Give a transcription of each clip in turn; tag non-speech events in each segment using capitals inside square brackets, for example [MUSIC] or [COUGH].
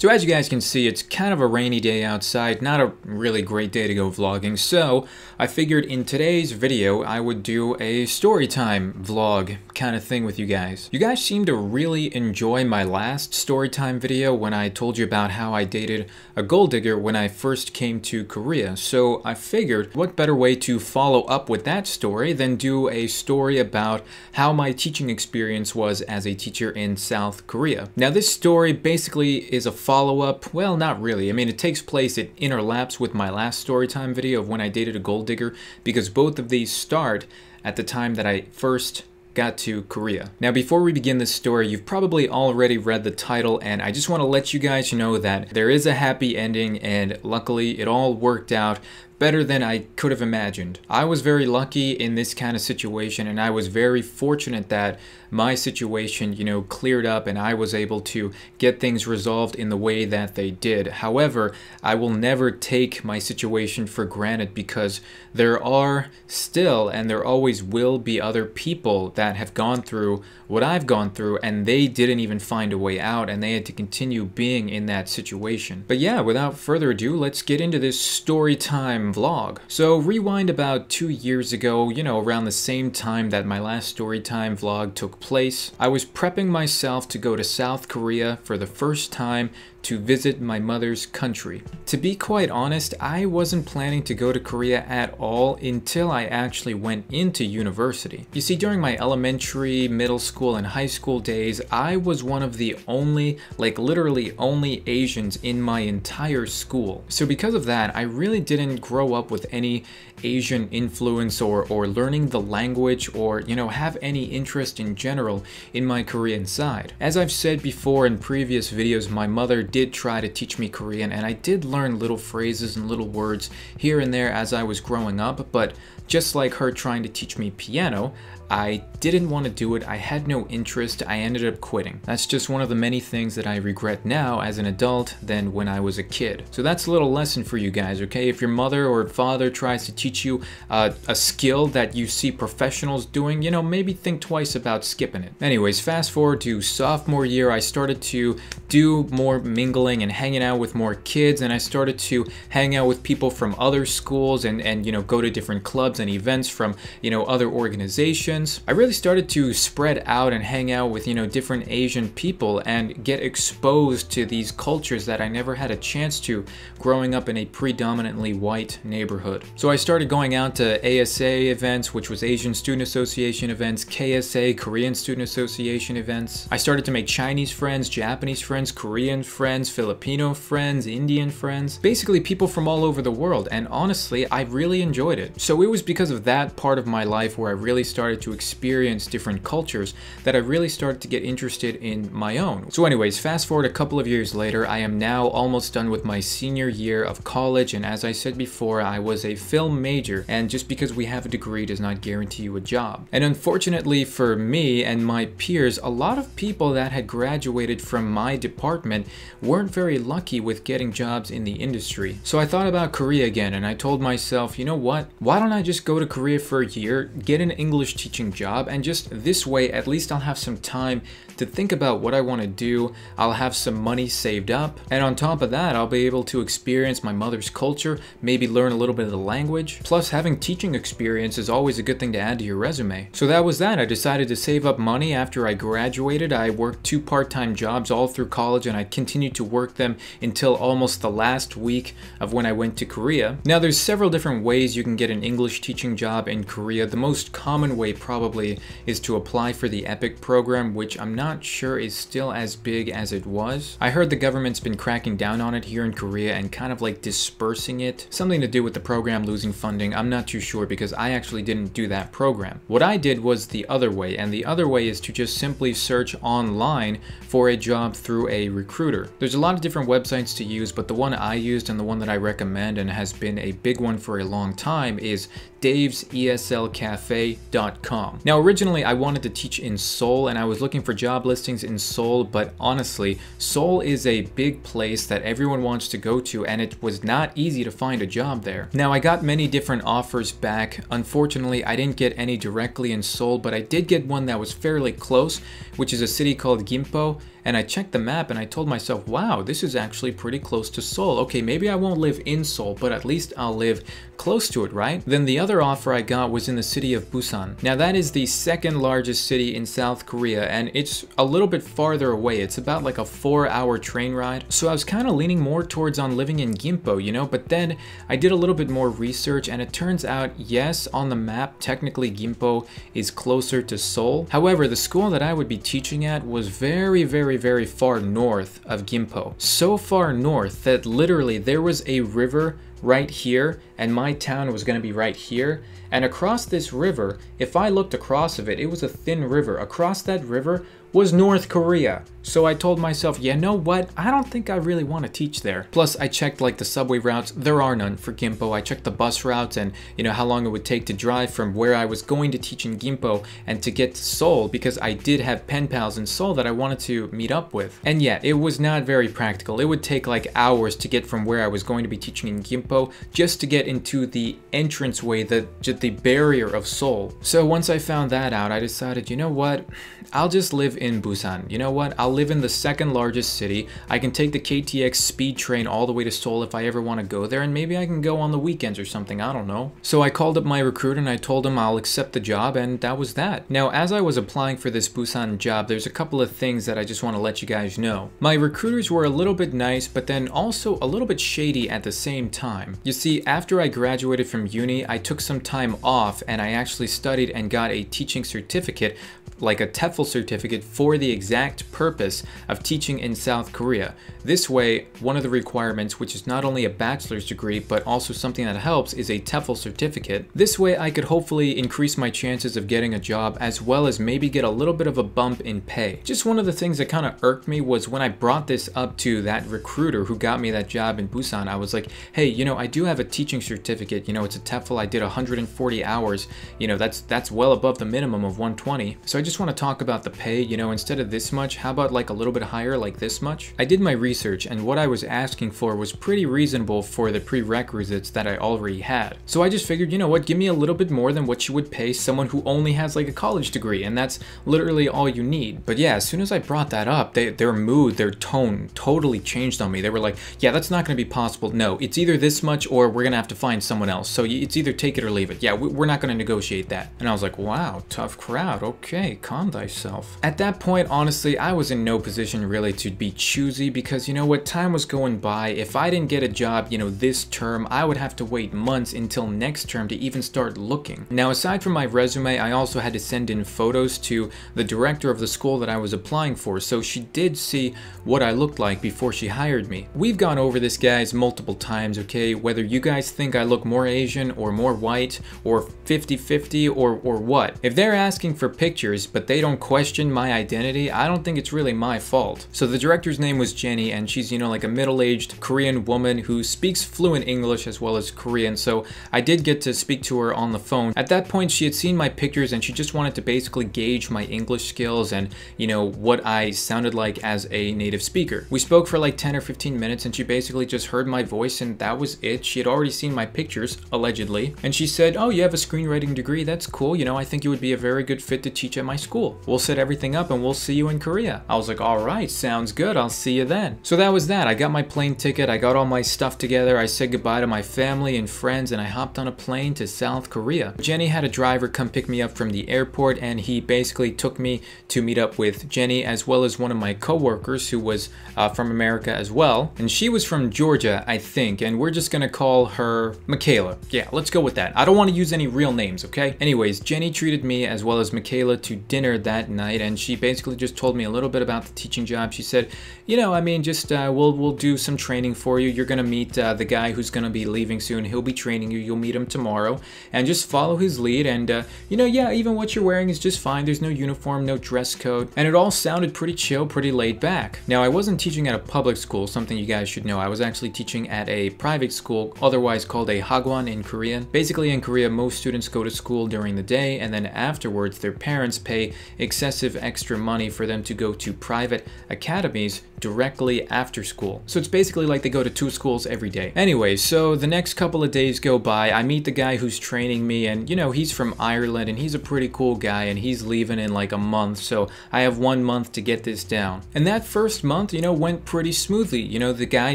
So as you guys can see, it's kind of a rainy day outside, not a really great day to go vlogging, so I figured in today's video I would do a story time vlog kind of thing with you guys. You guys seem to really enjoy my last story time video when I told you about how I dated a gold digger when I first came to Korea, so I figured what better way to follow up with that story than do a story about how my teaching experience was as a teacher in South Korea. Now this story basically is a follow-up? Well, not really. I mean, it takes place, it interlaps with my last storytime video of when I dated a gold digger, because both of these start at the time that I first got to Korea. Now before we begin this story, you've probably already read the title and I just want to let you guys know that there is a happy ending and luckily it all worked out better than I could have imagined. I was very lucky in this kind of situation and I was very fortunate that my situation, you know, cleared up and I was able to get things resolved in the way that they did. However, I will never take my situation for granted because there are still and there always will be other people that have gone through what I've gone through and they didn't even find a way out and they had to continue being in that situation. But yeah, without further ado, let's get into this story time time vlog. So rewind about two years ago, you know, around the same time that my last story time vlog took place, I was prepping myself to go to South Korea for the first time to visit my mother's country. To be quite honest, I wasn't planning to go to Korea at all until I actually went into university. You see, during my elementary, middle school, and high school days, I was one of the only, like literally only Asians in my entire school. So because of that, I really didn't grow up with any Asian influence or, or learning the language or, you know, have any interest in general in my Korean side. As I've said before in previous videos, my mother did try to teach me Korean and I did learn little phrases and little words here and there as I was growing up, but just like her trying to teach me piano, I didn't want to do it, I had no interest, I ended up quitting. That's just one of the many things that I regret now as an adult than when I was a kid. So that's a little lesson for you guys, okay? If your mother or father tries to teach teach you uh, a skill that you see professionals doing, you know, maybe think twice about skipping it. Anyways, fast forward to sophomore year, I started to do more mingling and hanging out with more kids, and I started to hang out with people from other schools and, and you know, go to different clubs and events from, you know, other organizations. I really started to spread out and hang out with, you know, different Asian people and get exposed to these cultures that I never had a chance to growing up in a predominantly white neighborhood. So I started started going out to ASA events, which was Asian Student Association events, KSA, Korean Student Association events. I started to make Chinese friends, Japanese friends, Korean friends, Filipino friends, Indian friends, basically people from all over the world. And honestly, I really enjoyed it. So it was because of that part of my life where I really started to experience different cultures that I really started to get interested in my own. So anyways, fast forward a couple of years later, I am now almost done with my senior year of college. And as I said before, I was a filmmaker major, and just because we have a degree does not guarantee you a job. And unfortunately for me and my peers, a lot of people that had graduated from my department weren't very lucky with getting jobs in the industry. So I thought about Korea again and I told myself, you know what, why don't I just go to Korea for a year, get an English teaching job, and just this way at least I'll have some time to think about what I want to do. I'll have some money saved up. And on top of that, I'll be able to experience my mother's culture, maybe learn a little bit of the language. Plus having teaching experience is always a good thing to add to your resume. So that was that. I decided to save up money after I graduated. I worked two part-time jobs all through college and I continued to work them until almost the last week of when I went to Korea. Now there's several different ways you can get an English teaching job in Korea. The most common way probably is to apply for the EPIC program, which I'm not not sure is still as big as it was. I heard the government's been cracking down on it here in Korea and kind of like dispersing it. Something to do with the program losing funding, I'm not too sure because I actually didn't do that program. What I did was the other way, and the other way is to just simply search online for a job through a recruiter. There's a lot of different websites to use, but the one I used and the one that I recommend and has been a big one for a long time is daveseslcafe.com. Now, originally I wanted to teach in Seoul and I was looking for job listings in Seoul, but honestly, Seoul is a big place that everyone wants to go to and it was not easy to find a job there. Now, I got many different offers back. Unfortunately, I didn't get any directly in Seoul, but I did get one that was fairly close, which is a city called Gimpo and I checked the map and I told myself, wow, this is actually pretty close to Seoul. Okay, maybe I won't live in Seoul, but at least I'll live close to it, right? Then the other offer I got was in the city of Busan. Now that is the second largest city in South Korea and it's a little bit farther away. It's about like a four hour train ride. So I was kind of leaning more towards on living in Gimpo, you know, but then I did a little bit more research and it turns out, yes, on the map, technically Gimpo is closer to Seoul. However, the school that I would be teaching at was very, very very far north of Gimpo. So far north that literally there was a river right here and my town was going to be right here and across this river if i looked across of it it was a thin river across that river was north korea so I told myself, you know what? I don't think I really want to teach there. Plus, I checked like the subway routes. There are none for Gimpo. I checked the bus routes and, you know, how long it would take to drive from where I was going to teach in Gimpo and to get to Seoul because I did have pen pals in Seoul that I wanted to meet up with. And yet, it was not very practical. It would take like hours to get from where I was going to be teaching in Gimpo just to get into the entranceway, the, the barrier of Seoul. So once I found that out, I decided, you know what? I'll just live in Busan. You know what? I'll live in the second largest city. I can take the KTX speed train all the way to Seoul if I ever want to go there, and maybe I can go on the weekends or something, I don't know. So I called up my recruiter and I told him I'll accept the job, and that was that. Now, as I was applying for this Busan job, there's a couple of things that I just want to let you guys know. My recruiters were a little bit nice, but then also a little bit shady at the same time. You see, after I graduated from uni, I took some time off and I actually studied and got a teaching certificate, like a TEFL certificate for the exact purpose purpose of teaching in South Korea. This way, one of the requirements, which is not only a bachelor's degree but also something that helps, is a TEFL certificate. This way, I could hopefully increase my chances of getting a job as well as maybe get a little bit of a bump in pay. Just one of the things that kind of irked me was when I brought this up to that recruiter who got me that job in Busan, I was like, hey, you know, I do have a teaching certificate. You know, it's a TEFL. I did 140 hours. You know, that's that's well above the minimum of 120. So I just want to talk about the pay. You know, instead of this much, how about like a little bit higher, like this much. I did my research and what I was asking for was pretty reasonable for the prerequisites that I already had. So I just figured, you know what, give me a little bit more than what you would pay someone who only has like a college degree and that's literally all you need. But yeah, as soon as I brought that up, they, their mood, their tone totally changed on me. They were like, yeah, that's not going to be possible. No, it's either this much or we're going to have to find someone else. So it's either take it or leave it. Yeah, we're not going to negotiate that. And I was like, wow, tough crowd. Okay, calm thyself. At that point, honestly, I was in in no position really to be choosy because you know what, time was going by. If I didn't get a job, you know, this term, I would have to wait months until next term to even start looking. Now, aside from my resume, I also had to send in photos to the director of the school that I was applying for, so she did see what I looked like before she hired me. We've gone over this, guys, multiple times, okay? Whether you guys think I look more Asian or more white or 50-50 or, or what. If they're asking for pictures, but they don't question my identity, I don't think it's really really my fault. So the director's name was Jenny and she's, you know, like a middle-aged Korean woman who speaks fluent English as well as Korean. So I did get to speak to her on the phone. At that point, she had seen my pictures and she just wanted to basically gauge my English skills and, you know, what I sounded like as a native speaker. We spoke for like 10 or 15 minutes and she basically just heard my voice and that was it. She had already seen my pictures, allegedly, and she said, oh, you have a screenwriting degree, that's cool, you know, I think you would be a very good fit to teach at my school. We'll set everything up and we'll see you in Korea. I was like, all right, sounds good. I'll see you then. So that was that. I got my plane ticket. I got all my stuff together. I said goodbye to my family and friends and I hopped on a plane to South Korea. Jenny had a driver come pick me up from the airport and he basically took me to meet up with Jenny as well as one of my coworkers who was uh, from America as well. And she was from Georgia, I think. And we're just going to call her Michaela. Yeah, let's go with that. I don't want to use any real names, okay? Anyways, Jenny treated me as well as Michaela to dinner that night and she basically just told me a little bit about the teaching job, she said, "You know, I mean, just uh, we'll we'll do some training for you. You're gonna meet uh, the guy who's gonna be leaving soon. He'll be training you. You'll meet him tomorrow, and just follow his lead. And uh, you know, yeah, even what you're wearing is just fine. There's no uniform, no dress code, and it all sounded pretty chill, pretty laid back. Now, I wasn't teaching at a public school, something you guys should know. I was actually teaching at a private school, otherwise called a hagwon in Korean. Basically, in Korea, most students go to school during the day, and then afterwards, their parents pay excessive extra money for them to go to private academies directly after school. So it's basically like they go to two schools every day. Anyway, so the next couple of days go by. I meet the guy who's training me and you know, he's from Ireland and he's a pretty cool guy and he's leaving in like a month. So I have one month to get this down. And that first month, you know, went pretty smoothly. You know, the guy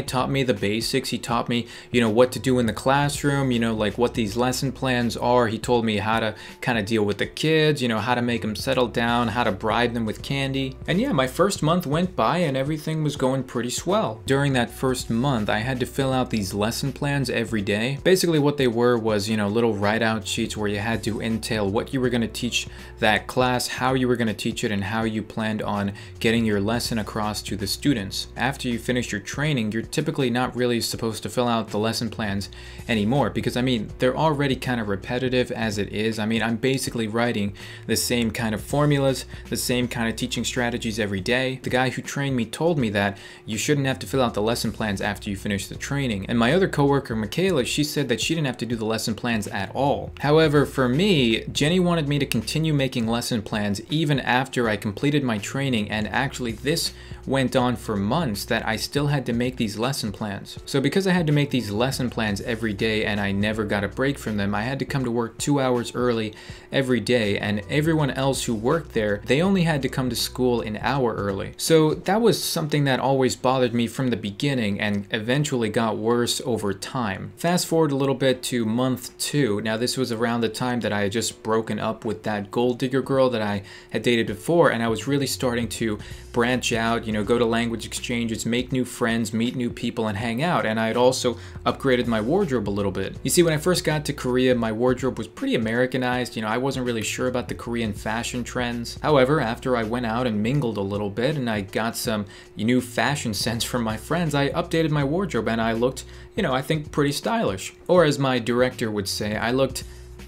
taught me the basics. He taught me, you know, what to do in the classroom, you know, like what these lesson plans are. He told me how to kind of deal with the kids, you know, how to make them settle down, how to bribe them with candy. And yeah, my first month went by and everything everything was going pretty swell. During that first month, I had to fill out these lesson plans every day. Basically what they were was, you know, little write-out sheets where you had to entail what you were going to teach that class, how you were going to teach it, and how you planned on getting your lesson across to the students. After you finish your training, you're typically not really supposed to fill out the lesson plans anymore because I mean, they're already kind of repetitive as it is. I mean, I'm basically writing the same kind of formulas, the same kind of teaching strategies every day. The guy who trained me told me me that you shouldn't have to fill out the lesson plans after you finish the training. And my other coworker, Michaela, she said that she didn't have to do the lesson plans at all. However, for me, Jenny wanted me to continue making lesson plans even after I completed my training and actually this went on for months that I still had to make these lesson plans. So because I had to make these lesson plans every day and I never got a break from them, I had to come to work two hours early every day and everyone else who worked there, they only had to come to school an hour early. So that was something something that always bothered me from the beginning and eventually got worse over time. Fast forward a little bit to month two. Now this was around the time that I had just broken up with that gold digger girl that I had dated before and I was really starting to branch out, you know, go to language exchanges, make new friends, meet new people and hang out. And I had also upgraded my wardrobe a little bit. You see, when I first got to Korea, my wardrobe was pretty Americanized. You know, I wasn't really sure about the Korean fashion trends. However, after I went out and mingled a little bit and I got some, you new fashion sense from my friends, I updated my wardrobe and I looked, you know, I think pretty stylish. Or as my director would say, I looked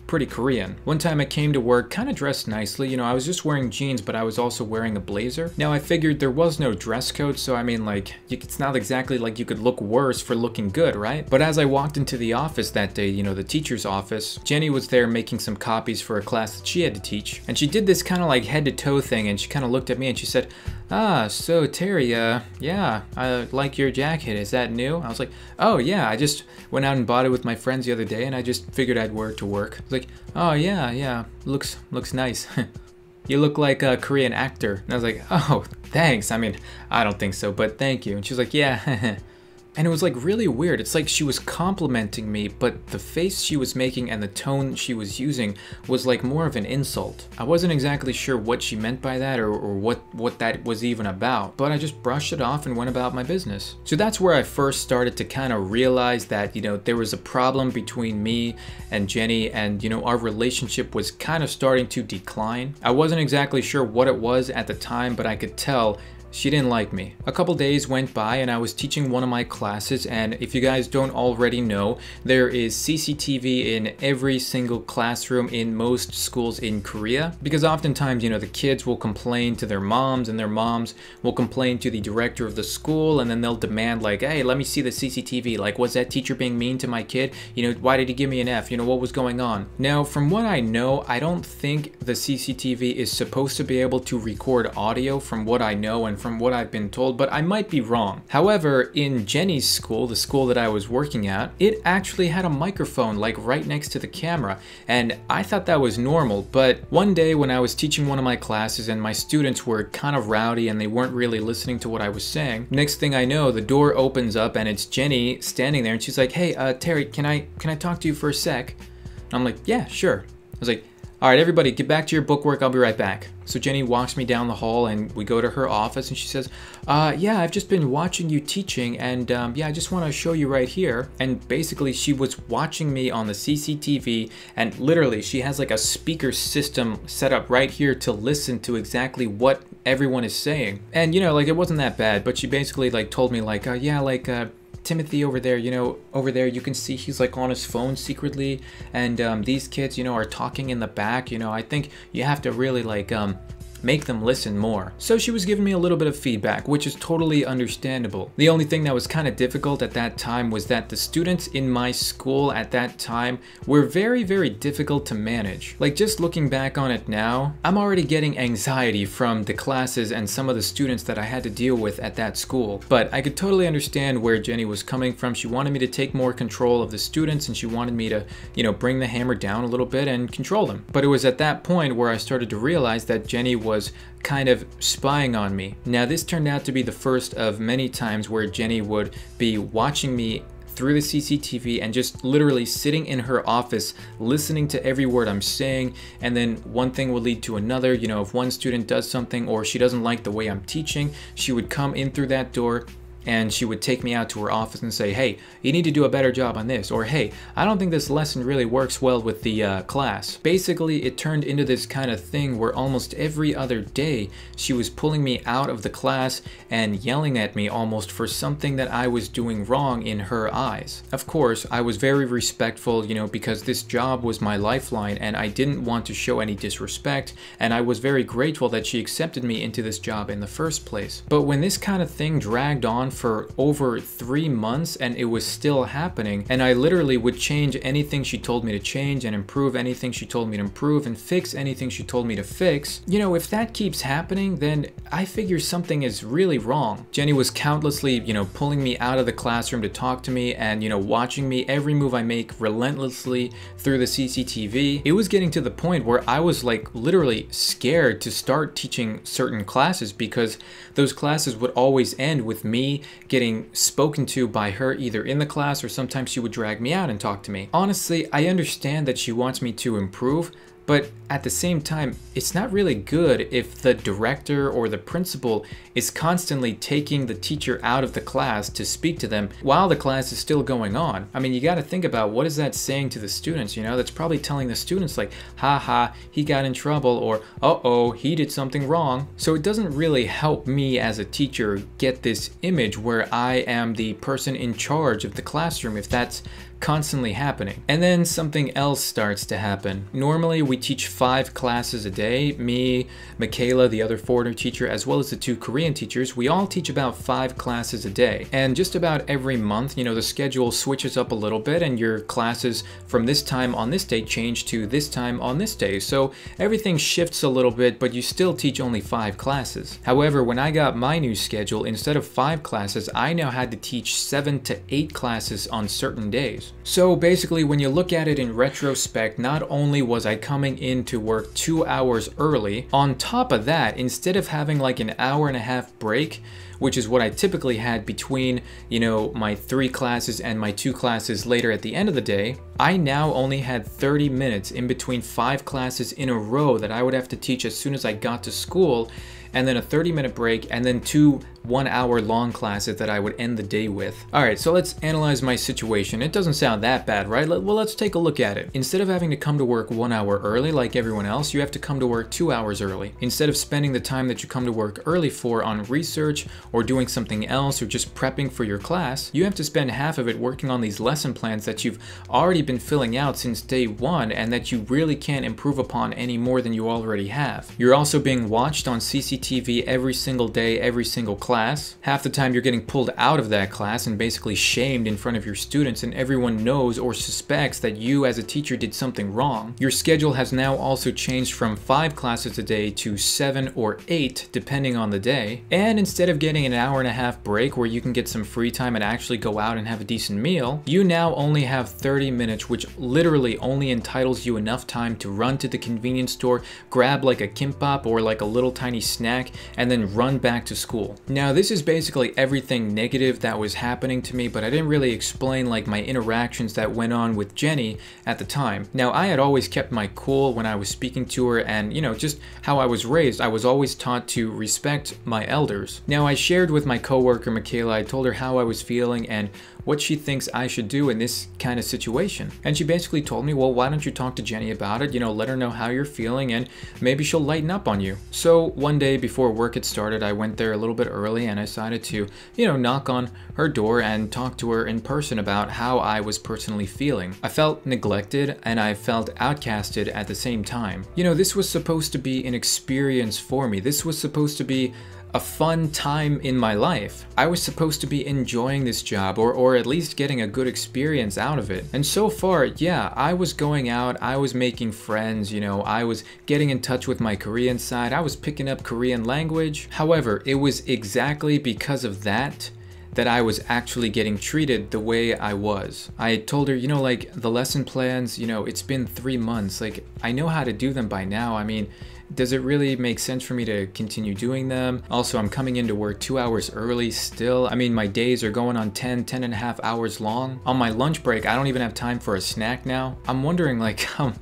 pretty Korean. One time I came to work kind of dressed nicely, you know, I was just wearing jeans, but I was also wearing a blazer. Now I figured there was no dress code, so I mean like, it's not exactly like you could look worse for looking good, right? But as I walked into the office that day, you know, the teacher's office, Jenny was there making some copies for a class that she had to teach, and she did this kind of like head to toe thing, and she kind of looked at me and she said, ah, so Terry, uh, yeah, I like your jacket, is that new? I was like, oh yeah, I just went out and bought it with my friends the other day, and I just figured I'd wear it to work like, oh yeah, yeah, looks looks nice. [LAUGHS] you look like a Korean actor. And I was like, oh, thanks. I mean, I don't think so, but thank you. And she was like, yeah. [LAUGHS] And it was like really weird. It's like she was complimenting me, but the face she was making and the tone she was using was like more of an insult. I wasn't exactly sure what she meant by that or, or what, what that was even about, but I just brushed it off and went about my business. So that's where I first started to kind of realize that, you know, there was a problem between me and Jenny and, you know, our relationship was kind of starting to decline. I wasn't exactly sure what it was at the time, but I could tell she didn't like me. A couple days went by and I was teaching one of my classes and if you guys don't already know, there is CCTV in every single classroom in most schools in Korea because oftentimes, you know, the kids will complain to their moms and their moms will complain to the director of the school and then they'll demand like, hey, let me see the CCTV. Like, was that teacher being mean to my kid? You know, why did he give me an F? You know, what was going on? Now, from what I know, I don't think the CCTV is supposed to be able to record audio from what I know and from from what I've been told, but I might be wrong. However, in Jenny's school, the school that I was working at, it actually had a microphone like right next to the camera, and I thought that was normal, but one day when I was teaching one of my classes and my students were kind of rowdy and they weren't really listening to what I was saying, next thing I know, the door opens up and it's Jenny standing there and she's like, hey, uh, Terry, can I, can I talk to you for a sec? And I'm like, yeah, sure. I was like, all right, everybody, get back to your bookwork. I'll be right back. So Jenny walks me down the hall and we go to her office and she says, uh, yeah, I've just been watching you teaching and um, yeah, I just want to show you right here. And basically she was watching me on the CCTV and literally she has like a speaker system set up right here to listen to exactly what everyone is saying. And you know, like it wasn't that bad, but she basically like told me like, uh, yeah, like, uh, Timothy over there, you know, over there, you can see he's like on his phone secretly. And um, these kids, you know, are talking in the back. You know, I think you have to really like um, make them listen more. So she was giving me a little bit of feedback, which is totally understandable. The only thing that was kind of difficult at that time was that the students in my school at that time were very, very difficult to manage. Like just looking back on it now, I'm already getting anxiety from the classes and some of the students that I had to deal with at that school. But I could totally understand where Jenny was coming from. She wanted me to take more control of the students and she wanted me to, you know, bring the hammer down a little bit and control them. But it was at that point where I started to realize that Jenny was kind of spying on me. Now this turned out to be the first of many times where Jenny would be watching me through the CCTV and just literally sitting in her office listening to every word I'm saying and then one thing would lead to another you know if one student does something or she doesn't like the way I'm teaching she would come in through that door and she would take me out to her office and say, hey, you need to do a better job on this, or hey, I don't think this lesson really works well with the uh, class. Basically, it turned into this kind of thing where almost every other day she was pulling me out of the class and yelling at me almost for something that I was doing wrong in her eyes. Of course, I was very respectful, you know, because this job was my lifeline and I didn't want to show any disrespect, and I was very grateful that she accepted me into this job in the first place. But when this kind of thing dragged on for over three months and it was still happening. And I literally would change anything she told me to change and improve anything she told me to improve and fix anything she told me to fix. You know, if that keeps happening, then I figure something is really wrong. Jenny was countlessly, you know, pulling me out of the classroom to talk to me and, you know, watching me every move I make relentlessly through the CCTV. It was getting to the point where I was like literally scared to start teaching certain classes because those classes would always end with me getting spoken to by her either in the class or sometimes she would drag me out and talk to me. Honestly, I understand that she wants me to improve, but at the same time, it's not really good if the director or the principal is constantly taking the teacher out of the class to speak to them while the class is still going on. I mean, you gotta think about what is that saying to the students, you know? That's probably telling the students like, ha ha, he got in trouble, or uh-oh, he did something wrong. So it doesn't really help me as a teacher get this image where I am the person in charge of the classroom if that's constantly happening. And then something else starts to happen. Normally we teach five classes a day, me, Michaela, the other foreigner teacher, as well as the two Korean teachers, we all teach about five classes a day. And just about every month, you know, the schedule switches up a little bit and your classes from this time on this day change to this time on this day. So everything shifts a little bit, but you still teach only five classes. However, when I got my new schedule, instead of five classes, I now had to teach seven to eight classes on certain days years. So basically when you look at it in retrospect, not only was I coming in to work two hours early, on top of that, instead of having like an hour and a half break, which is what I typically had between, you know, my three classes and my two classes later at the end of the day, I now only had 30 minutes in between five classes in a row that I would have to teach as soon as I got to school and then a 30 minute break and then two one hour long classes that I would end the day with. Alright, so let's analyze my situation. It doesn't sound that bad, right? Let, well, let's take a look at it. Instead of having to come to work one hour early like everyone else, you have to come to work two hours early. Instead of spending the time that you come to work early for on research or doing something else or just prepping for your class, you have to spend half of it working on these lesson plans that you've already been filling out since day one and that you really can't improve upon any more than you already have. You're also being watched on CCTV every single day, every single class class. Half the time you're getting pulled out of that class and basically shamed in front of your students and everyone knows or suspects that you as a teacher did something wrong. Your schedule has now also changed from five classes a day to seven or eight depending on the day. And instead of getting an hour and a half break where you can get some free time and actually go out and have a decent meal, you now only have 30 minutes which literally only entitles you enough time to run to the convenience store, grab like a kimbap or like a little tiny snack, and then run back to school. Now now this is basically everything negative that was happening to me, but I didn't really explain like my interactions that went on with Jenny at the time. Now I had always kept my cool when I was speaking to her and you know, just how I was raised, I was always taught to respect my elders. Now I shared with my coworker Michaela, I told her how I was feeling and what she thinks I should do in this kind of situation. And she basically told me, well, why don't you talk to Jenny about it? You know, let her know how you're feeling and maybe she'll lighten up on you. So one day before work had started, I went there a little bit early and I decided to, you know, knock on her door and talk to her in person about how I was personally feeling. I felt neglected and I felt outcasted at the same time. You know, this was supposed to be an experience for me. This was supposed to be a fun time in my life. I was supposed to be enjoying this job or, or at least getting a good experience out of it. And so far, yeah, I was going out, I was making friends, you know, I was getting in touch with my Korean side, I was picking up Korean language. However, it was exactly because of that that I was actually getting treated the way I was. I told her, you know, like the lesson plans, you know, it's been three months. Like, I know how to do them by now. I mean, does it really make sense for me to continue doing them? Also, I'm coming into work two hours early still. I mean, my days are going on 10, 10 and a half hours long. On my lunch break, I don't even have time for a snack now. I'm wondering like, [LAUGHS] um,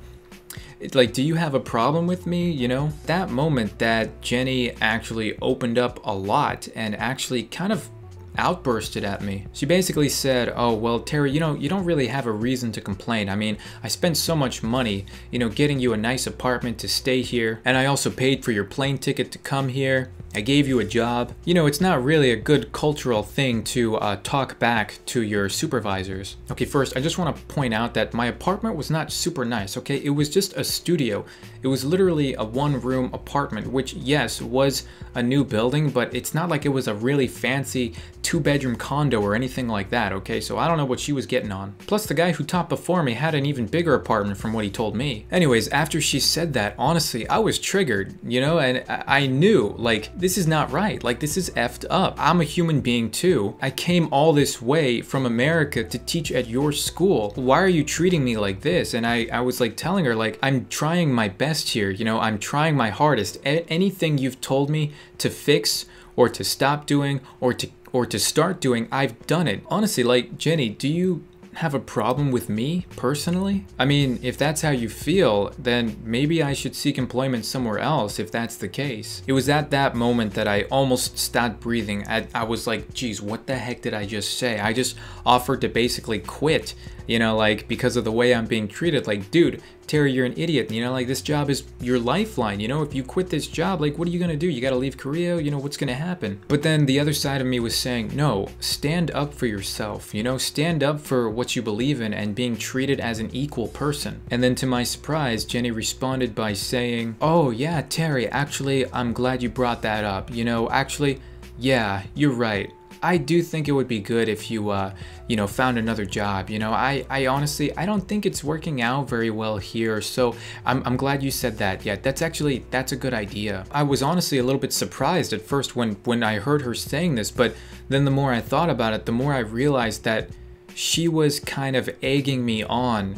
like, do you have a problem with me? You know, that moment that Jenny actually opened up a lot and actually kind of outbursted at me. She basically said, oh, well, Terry, you know, you don't really have a reason to complain. I mean, I spent so much money, you know, getting you a nice apartment to stay here. And I also paid for your plane ticket to come here. I gave you a job. You know, it's not really a good cultural thing to uh, talk back to your supervisors. Okay, first, I just want to point out that my apartment was not super nice, okay? It was just a studio. It was literally a one-room apartment, which, yes, was a new building, but it's not like it was a really fancy two bedroom condo or anything like that, okay? So I don't know what she was getting on. Plus, the guy who topped before me had an even bigger apartment from what he told me. Anyways, after she said that, honestly, I was triggered, you know, and I knew, like, this is not right. Like, this is effed up. I'm a human being too. I came all this way from America to teach at your school. Why are you treating me like this? And I, I was like telling her, like, I'm trying my best here, you know, I'm trying my hardest. A anything you've told me to fix, or to stop doing or to or to start doing, I've done it. Honestly, like, Jenny, do you have a problem with me personally? I mean, if that's how you feel, then maybe I should seek employment somewhere else if that's the case. It was at that moment that I almost stopped breathing. I, I was like, geez, what the heck did I just say? I just offered to basically quit, you know, like because of the way I'm being treated. Like, dude, Terry, you're an idiot. You know, like this job is your lifeline. You know, if you quit this job, like what are you going to do? You got to leave Korea. You know, what's going to happen? But then the other side of me was saying, no, stand up for yourself. You know, stand up for what you believe in and being treated as an equal person. And then to my surprise, Jenny responded by saying, oh yeah, Terry, actually, I'm glad you brought that up. You know, actually, yeah, you're right. I do think it would be good if you, uh, you know, found another job. You know, I, I honestly, I don't think it's working out very well here. So I'm, I'm glad you said that. Yeah, that's actually, that's a good idea. I was honestly a little bit surprised at first when, when I heard her saying this, but then the more I thought about it, the more I realized that she was kind of egging me on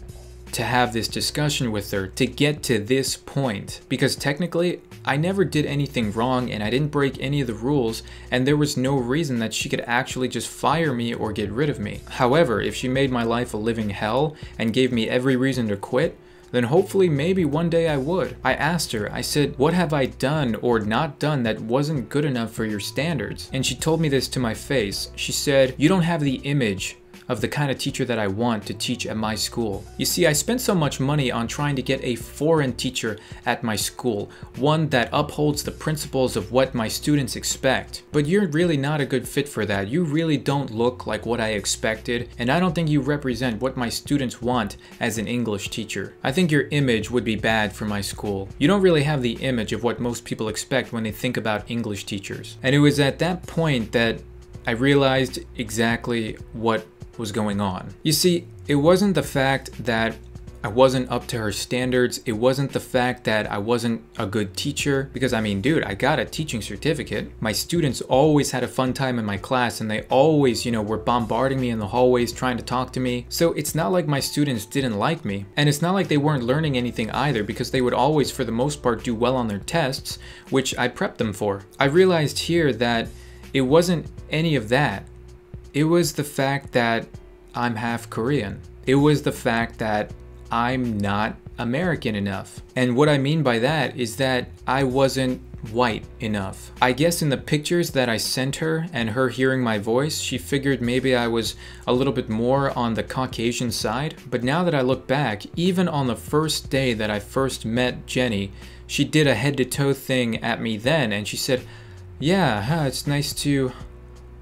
to have this discussion with her to get to this point because technically I never did anything wrong and I didn't break any of the rules and there was no reason that she could actually just fire me or get rid of me. However, if she made my life a living hell and gave me every reason to quit, then hopefully maybe one day I would. I asked her, I said, what have I done or not done that wasn't good enough for your standards? And she told me this to my face. She said, you don't have the image of the kind of teacher that I want to teach at my school. You see, I spent so much money on trying to get a foreign teacher at my school, one that upholds the principles of what my students expect. But you're really not a good fit for that. You really don't look like what I expected, and I don't think you represent what my students want as an English teacher. I think your image would be bad for my school. You don't really have the image of what most people expect when they think about English teachers. And it was at that point that I realized exactly what was going on. You see, it wasn't the fact that I wasn't up to her standards. It wasn't the fact that I wasn't a good teacher because I mean, dude, I got a teaching certificate. My students always had a fun time in my class and they always, you know, were bombarding me in the hallways trying to talk to me. So it's not like my students didn't like me. And it's not like they weren't learning anything either because they would always, for the most part, do well on their tests, which I prepped them for. I realized here that it wasn't any of that. It was the fact that I'm half Korean. It was the fact that I'm not American enough. And what I mean by that is that I wasn't white enough. I guess in the pictures that I sent her and her hearing my voice, she figured maybe I was a little bit more on the Caucasian side. But now that I look back, even on the first day that I first met Jenny, she did a head to toe thing at me then and she said, yeah, huh, it's nice to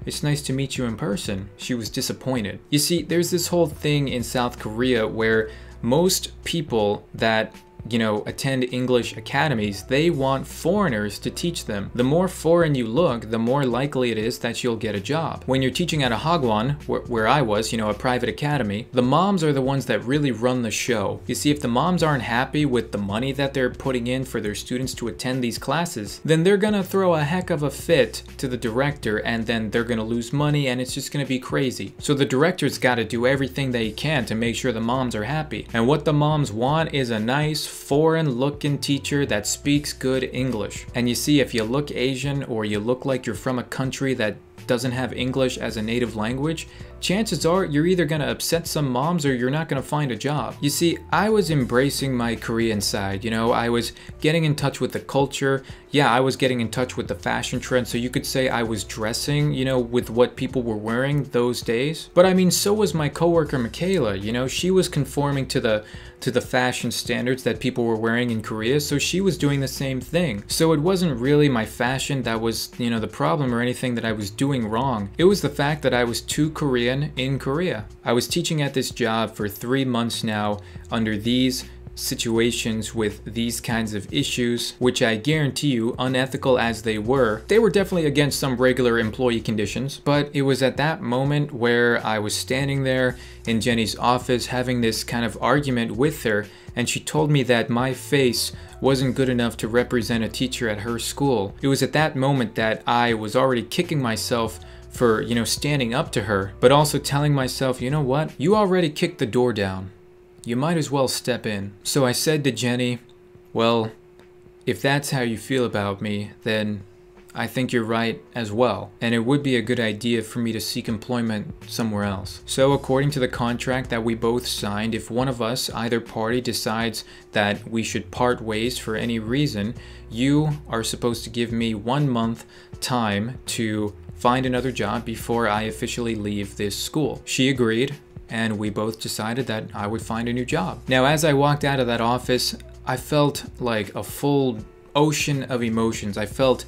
it's nice to meet you in person. She was disappointed. You see, there's this whole thing in South Korea where most people that you know, attend English academies, they want foreigners to teach them. The more foreign you look, the more likely it is that you'll get a job. When you're teaching at a hagwon, wh where I was, you know, a private academy, the moms are the ones that really run the show. You see, if the moms aren't happy with the money that they're putting in for their students to attend these classes, then they're gonna throw a heck of a fit to the director and then they're gonna lose money and it's just gonna be crazy. So the director's gotta do everything they can to make sure the moms are happy. And what the moms want is a nice, foreign looking teacher that speaks good English. And you see, if you look Asian or you look like you're from a country that doesn't have English as a native language, chances are you're either going to upset some moms or you're not going to find a job. You see, I was embracing my Korean side, you know, I was getting in touch with the culture. Yeah, I was getting in touch with the fashion trend, so you could say I was dressing, you know, with what people were wearing those days. But I mean, so was my coworker Michaela, you know, she was conforming to the to the fashion standards that people were wearing in Korea, so she was doing the same thing. So it wasn't really my fashion that was, you know, the problem or anything that I was doing wrong. It was the fact that I was too Korean in Korea. I was teaching at this job for three months now under these situations with these kinds of issues, which I guarantee you, unethical as they were, they were definitely against some regular employee conditions. But it was at that moment where I was standing there in Jenny's office having this kind of argument with her, and she told me that my face wasn't good enough to represent a teacher at her school. It was at that moment that I was already kicking myself for, you know, standing up to her, but also telling myself, you know what, you already kicked the door down you might as well step in. So I said to Jenny, well, if that's how you feel about me, then I think you're right as well, and it would be a good idea for me to seek employment somewhere else. So according to the contract that we both signed, if one of us, either party, decides that we should part ways for any reason, you are supposed to give me one month time to find another job before I officially leave this school. She agreed, and we both decided that I would find a new job. Now, as I walked out of that office, I felt like a full ocean of emotions. I felt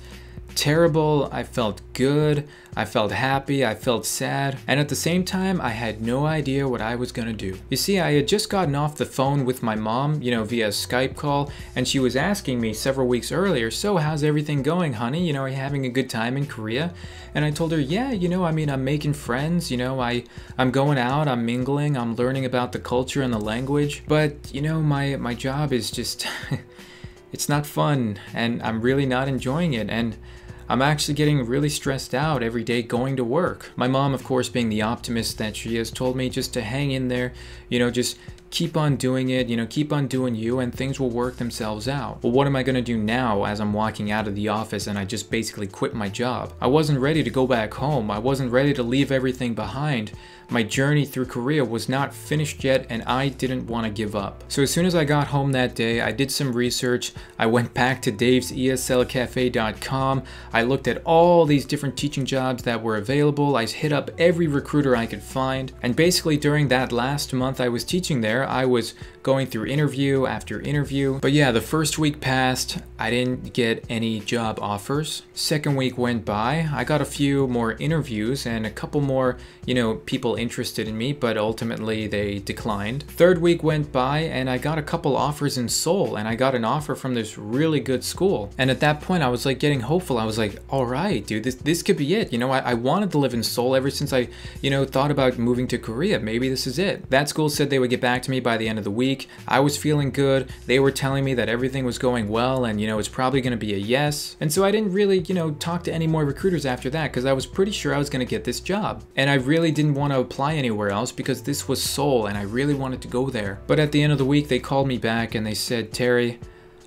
terrible, I felt good, I felt happy, I felt sad, and at the same time, I had no idea what I was gonna do. You see, I had just gotten off the phone with my mom, you know, via Skype call, and she was asking me several weeks earlier, so how's everything going, honey? You know, are you having a good time in Korea? And I told her, yeah, you know, I mean, I'm making friends, you know, I, I'm going out, I'm mingling, I'm learning about the culture and the language, but, you know, my, my job is just... [LAUGHS] it's not fun and I'm really not enjoying it and I'm actually getting really stressed out every day going to work. My mom, of course, being the optimist that she has told me just to hang in there, you know, just keep on doing it, you know, keep on doing you, and things will work themselves out. Well, what am I gonna do now as I'm walking out of the office and I just basically quit my job? I wasn't ready to go back home, I wasn't ready to leave everything behind. My journey through Korea was not finished yet and I didn't want to give up. So as soon as I got home that day, I did some research. I went back to Dave's ESLcafe.com. I looked at all these different teaching jobs that were available. I hit up every recruiter I could find. And basically during that last month I was teaching there, I was going through interview after interview. But yeah, the first week passed. I didn't get any job offers. Second week went by. I got a few more interviews and a couple more, you know, people interested in me, but ultimately they declined. Third week went by and I got a couple offers in Seoul and I got an offer from this really good school. And at that point I was like getting hopeful. I was like, all right, dude, this, this could be it. You know, I, I wanted to live in Seoul ever since I, you know, thought about moving to Korea. Maybe this is it. That school said they would get back to me by the end of the week week. I was feeling good. They were telling me that everything was going well and, you know, it's probably going to be a yes. And so I didn't really, you know, talk to any more recruiters after that because I was pretty sure I was going to get this job. And I really didn't want to apply anywhere else because this was Seoul and I really wanted to go there. But at the end of the week, they called me back and they said, Terry,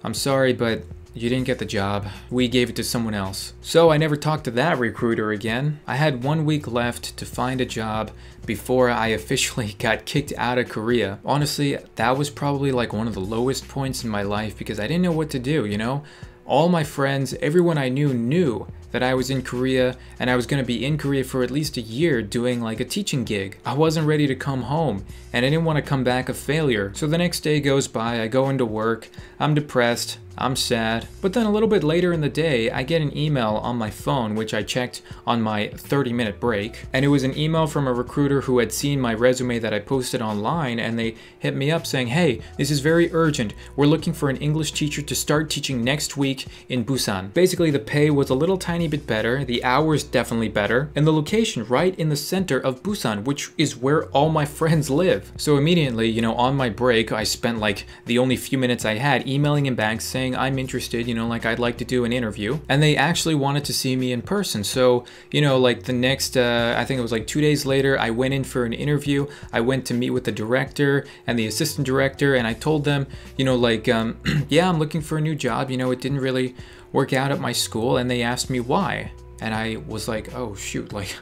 I'm sorry, but you didn't get the job. We gave it to someone else. So I never talked to that recruiter again. I had one week left to find a job before I officially [LAUGHS] got kicked out of Korea. Honestly, that was probably like one of the lowest points in my life because I didn't know what to do, you know? All my friends, everyone I knew knew that I was in Korea and I was going to be in Korea for at least a year doing like a teaching gig. I wasn't ready to come home and I didn't want to come back a failure. So the next day goes by, I go into work, I'm depressed, I'm sad. But then a little bit later in the day, I get an email on my phone, which I checked on my 30 minute break. And it was an email from a recruiter who had seen my resume that I posted online and they hit me up saying, hey, this is very urgent. We're looking for an English teacher to start teaching next week in Busan. Basically, the pay was a little tiny bit better, the hours definitely better, and the location right in the center of Busan, which is where all my [LAUGHS] friends live. So immediately, you know, on my break, I spent like the only few minutes I had emailing him back saying, saying, I'm interested, you know, like I'd like to do an interview. And they actually wanted to see me in person. So, you know, like the next, uh, I think it was like two days later, I went in for an interview. I went to meet with the director and the assistant director. And I told them, you know, like, um, [CLEARS THROAT] yeah, I'm looking for a new job. You know, it didn't really work out at my school. And they asked me why. And I was like, oh, shoot, like,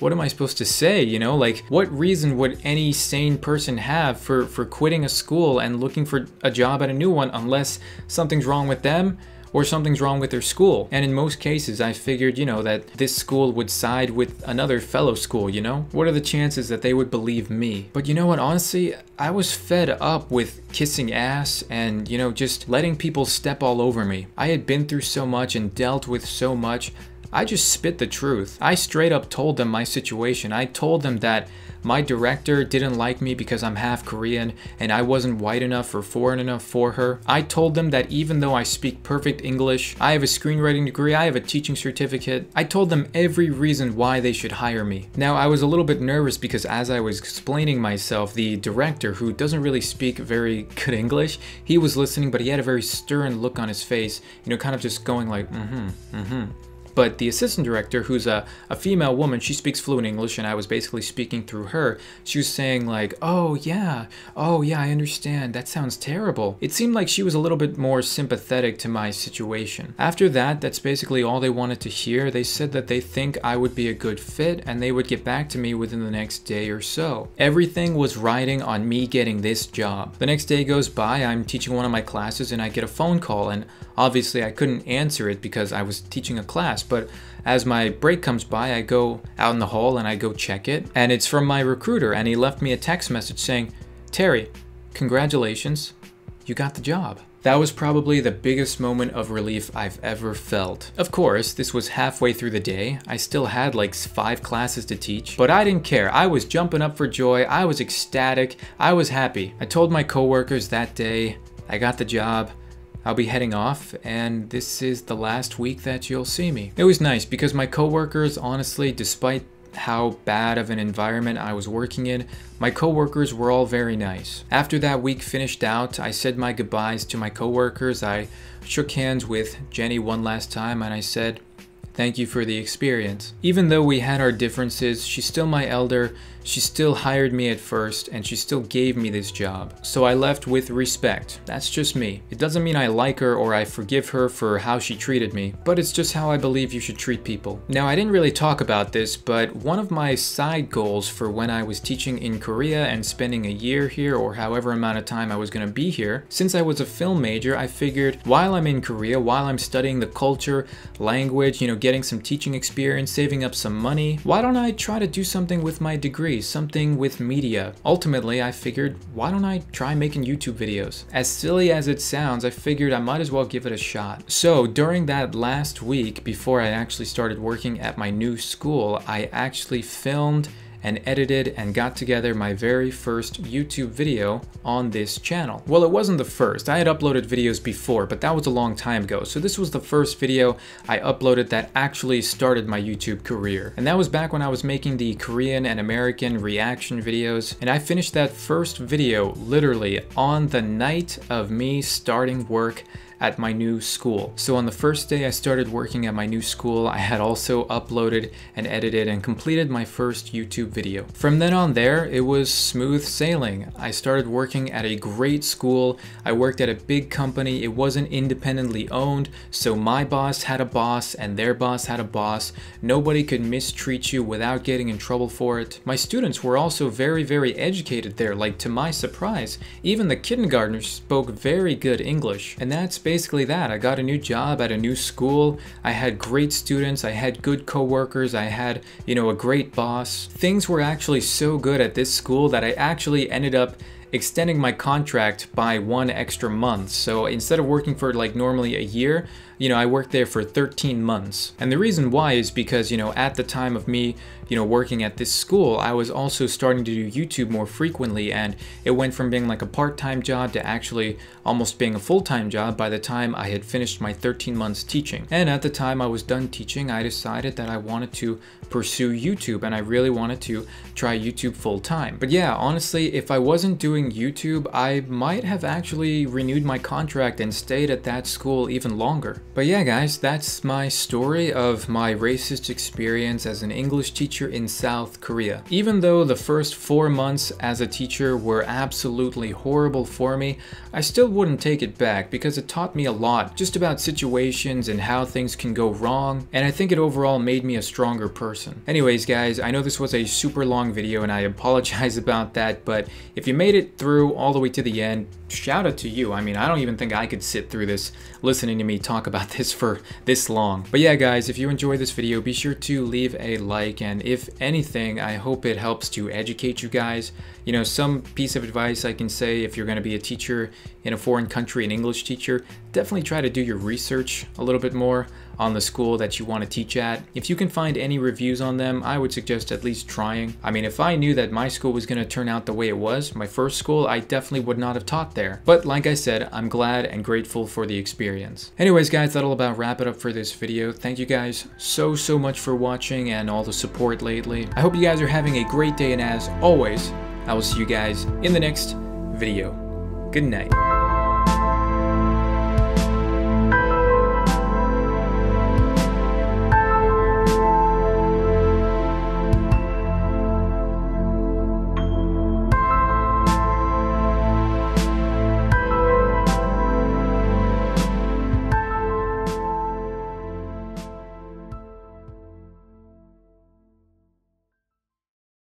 what am I supposed to say? You know, like what reason would any sane person have for, for quitting a school and looking for a job at a new one unless something's wrong with them? or something's wrong with their school. And in most cases, I figured, you know, that this school would side with another fellow school, you know? What are the chances that they would believe me? But you know what, honestly, I was fed up with kissing ass and, you know, just letting people step all over me. I had been through so much and dealt with so much I just spit the truth. I straight up told them my situation. I told them that my director didn't like me because I'm half Korean and I wasn't white enough or foreign enough for her. I told them that even though I speak perfect English, I have a screenwriting degree, I have a teaching certificate. I told them every reason why they should hire me. Now, I was a little bit nervous because as I was explaining myself, the director, who doesn't really speak very good English, he was listening, but he had a very stern look on his face, you know, kind of just going like, mm-hmm, mm-hmm. But the assistant director, who's a, a female woman, she speaks fluent English, and I was basically speaking through her. She was saying, like, oh, yeah, oh, yeah, I understand. That sounds terrible. It seemed like she was a little bit more sympathetic to my situation. After that, that's basically all they wanted to hear. They said that they think I would be a good fit, and they would get back to me within the next day or so. Everything was riding on me getting this job. The next day goes by, I'm teaching one of my classes, and I get a phone call, and obviously I couldn't answer it because I was teaching a class class, but as my break comes by, I go out in the hall and I go check it, and it's from my recruiter, and he left me a text message saying, Terry, congratulations, you got the job. That was probably the biggest moment of relief I've ever felt. Of course, this was halfway through the day. I still had like five classes to teach, but I didn't care. I was jumping up for joy. I was ecstatic. I was happy. I told my coworkers that day, I got the job. I'll be heading off, and this is the last week that you'll see me. It was nice because my coworkers, honestly, despite how bad of an environment I was working in, my coworkers were all very nice. After that week finished out, I said my goodbyes to my coworkers. I shook hands with Jenny one last time and I said, Thank you for the experience. Even though we had our differences, she's still my elder she still hired me at first and she still gave me this job. So I left with respect. That's just me. It doesn't mean I like her or I forgive her for how she treated me, but it's just how I believe you should treat people. Now, I didn't really talk about this, but one of my side goals for when I was teaching in Korea and spending a year here or however amount of time I was going to be here, since I was a film major, I figured while I'm in Korea, while I'm studying the culture, language, you know, getting some teaching experience, saving up some money, why don't I try to do something with my degree? something with media. Ultimately, I figured, why don't I try making YouTube videos? As silly as it sounds, I figured I might as well give it a shot. So during that last week, before I actually started working at my new school, I actually filmed and edited and got together my very first YouTube video on this channel. Well, it wasn't the first. I had uploaded videos before, but that was a long time ago. So this was the first video I uploaded that actually started my YouTube career. And that was back when I was making the Korean and American reaction videos. And I finished that first video literally on the night of me starting work at my new school. So on the first day I started working at my new school, I had also uploaded and edited and completed my first YouTube video. From then on there, it was smooth sailing. I started working at a great school. I worked at a big company. It wasn't independently owned. So my boss had a boss and their boss had a boss. Nobody could mistreat you without getting in trouble for it. My students were also very, very educated there. Like to my surprise, even the kindergartners spoke very good English. And that's basically that. I got a new job at a new school. I had great students. I had good coworkers. I had, you know, a great boss. Things were actually so good at this school that I actually ended up extending my contract by one extra month. So instead of working for like normally a year, you know, I worked there for 13 months. And the reason why is because, you know, at the time of me, you know, working at this school, I was also starting to do YouTube more frequently and it went from being like a part-time job to actually almost being a full-time job by the time I had finished my 13 months teaching. And at the time I was done teaching, I decided that I wanted to pursue YouTube and I really wanted to try YouTube full-time. But yeah, honestly, if I wasn't doing YouTube, I might have actually renewed my contract and stayed at that school even longer. But yeah guys, that's my story of my racist experience as an English teacher in South Korea. Even though the first four months as a teacher were absolutely horrible for me, I still wouldn't take it back because it taught me a lot just about situations and how things can go wrong, and I think it overall made me a stronger person. Anyways guys, I know this was a super long video and I [LAUGHS] apologize about that, but if you made it through all the way to the end, shout out to you. I mean, I don't even think I could sit through this listening to me talk about about [LAUGHS] this for this long. But yeah, guys, if you enjoyed this video, be sure to leave a like. And if anything, I hope it helps to educate you guys. You know, some piece of advice I can say if you're going to be a teacher in a foreign country an English teacher, definitely try to do your research a little bit more on the school that you want to teach at. If you can find any reviews on them, I would suggest at least trying. I mean, if I knew that my school was going to turn out the way it was, my first school, I definitely would not have taught there. But like I said, I'm glad and grateful for the experience. Anyways, guys, that'll about wrap it up for this video. Thank you guys so, so much for watching and all the support lately. I hope you guys are having a great day and as always, I will see you guys in the next video. Good night.